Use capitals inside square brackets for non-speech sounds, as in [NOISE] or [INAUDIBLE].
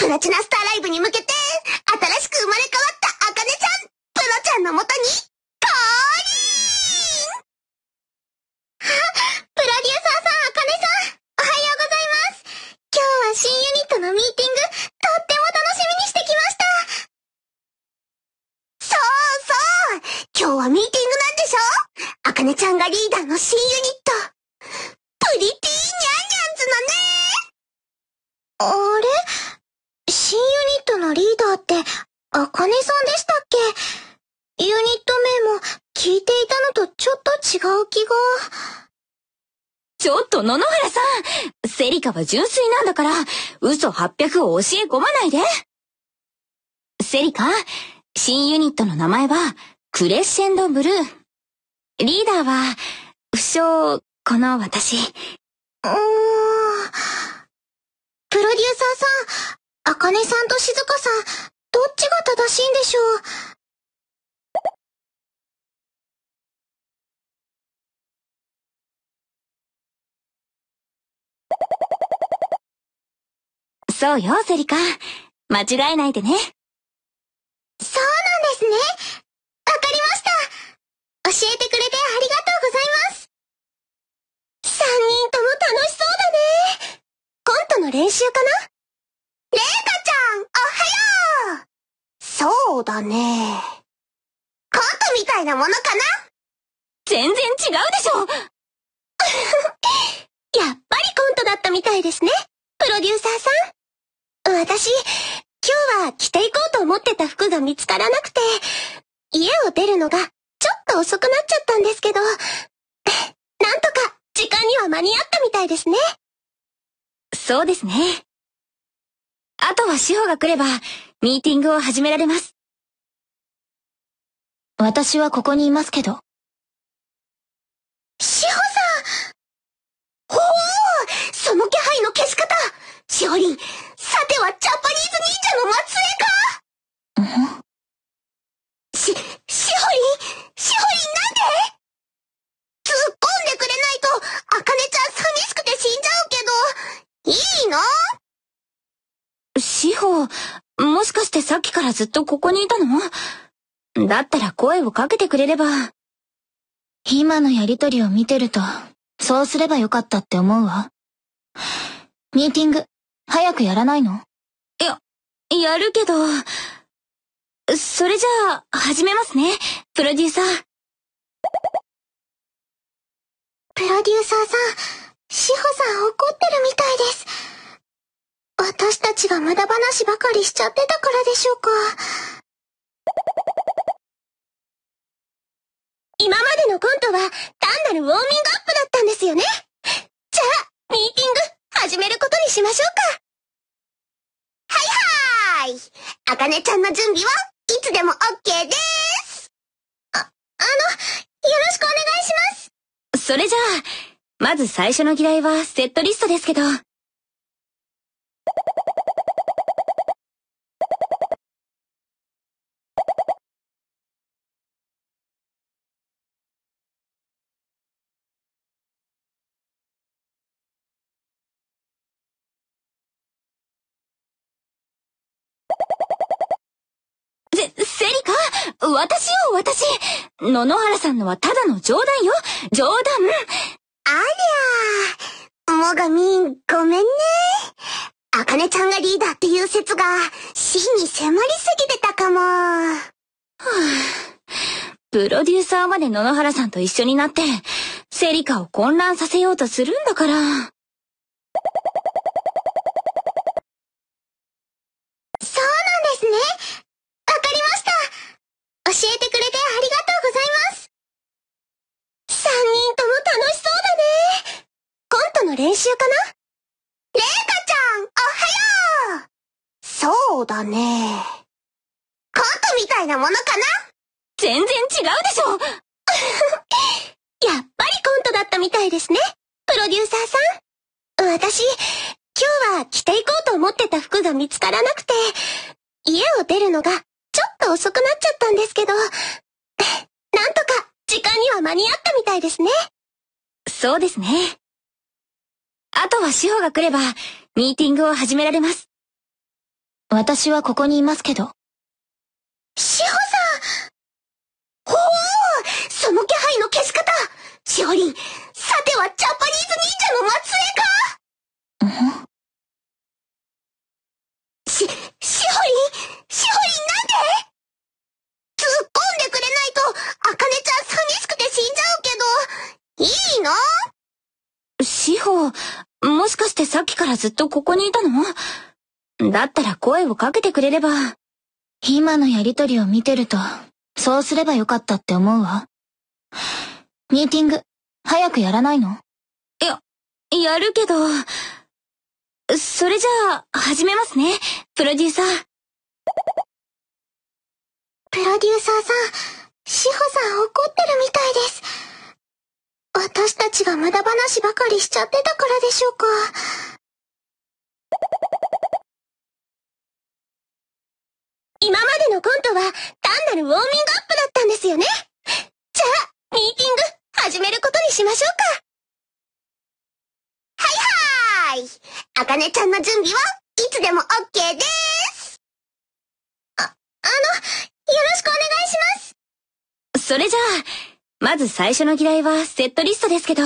プラチナスターライブに向けて、新しく生まれ変わったアカネちゃん、プロちゃんのもとに、降臨あ、プロデューサーさん、アカネさん、おはようございます。今日は新ユニットのミーティング、とっても楽しみにしてきました。そうそう今日はミーティングなんでしょアカネちゃんがリーダーの新ユニット。トのリーダーって、あかねさんでしたっけユニット名も聞いていたのとちょっと違う気が。ちょっと野々原さんセリカは純粋なんだから、嘘800を教え込まないでセリカ、新ユニットの名前は、クレッシェンドブルー。リーダーは、不詳、この私。うーん。プロデューサーさん、あかねさんと静香さん、どっちが正しいんでしょうそうよ、セリカ。間違えないでね。そうなんですね。わかりました。教えてくれそうだね。コントみたいなものかな全然違うでしょ [LAUGHS] やっぱりコントだったみたいですね、プロデューサーさん。私、今日は着ていこうと思ってた服が見つからなくて、家を出るのがちょっと遅くなっちゃったんですけど、[LAUGHS] なんとか時間には間に合ったみたいですね。そうですね。あとは司法が来れば、ミーティングを始められます。私はここにいますけど。しほさんおおその気配の消し方しほりん、さてはジャパニーズ忍者の末裔か、ん、し、しほりんしほりんなんで突っ込んでくれないと、あかねちゃん寂しくて死んじゃうけど、いいの志保、もしかしてさっきからずっとここにいたのだったら声をかけてくれれば。今のやりとりを見てると、そうすればよかったって思うわ。ミーティング、早くやらないのいや、やるけど、それじゃあ、始めますね、プロデューサー。プロデューサーさん、志保さん怒ってるみたいです。私たちが無駄話ばかりしちゃってたからでしょうか。今までのコントは単なるウォーミングアップだったんですよねじゃあ、ミーティング始めることにしましょうか。はいはーいあかねちゃんの準備はいつでも OK でーすあ、あの、よろしくお願いしますそれじゃあ、まず最初の議題はセットリストですけど、私よ、私野々原さんのはただの冗談よ冗談ありゃー。もがみん、ごめんね。あかねちゃんがリーダーっていう説が、死に迫りすぎてたかも。はぁ、プロデューサーまで野々原さんと一緒になって、セリカを混乱させようとするんだから。教えてくれてありがとうございます三人とも楽しそうだねコントの練習かなレイカちゃんおはようそうだねコントみたいなものかな全然違うでしょ [LAUGHS] やっぱりコントだったみたいですねプロデューサーさん私今日は着ていこうと思ってた服が見つからなくて家を出るのが遅くなっちゃったんですけど、[LAUGHS] なんとか時間には間に合ったみたいですね。そうですね。あとは志保が来れば、ミーティングを始められます。私はここにいますけど。志保さんおおその気配の消し方しおりん、さてはジャパニーズ忍者の末裔か、んホもしかしてさっきからずっとここにいたのだったら声をかけてくれれば。今のやりとりを見てると、そうすればよかったって思うわ。ミーティング、早くやらないのいや、やるけど。それじゃあ、始めますね、プロデューサー。プロデューサーさん、志保さん怒ってるみたい。が無駄話ばかりしちゃってたからでしょうか。今までのコントは単なるウォーミングアップだったんですよね。じゃあ、ミーティング始めることにしましょうか。はいはーい。あかねちゃんの準備はいつでも OK でーす。あ、あの、よろしくお願いします。それじゃあ、まず最初の議題はセットリストですけど。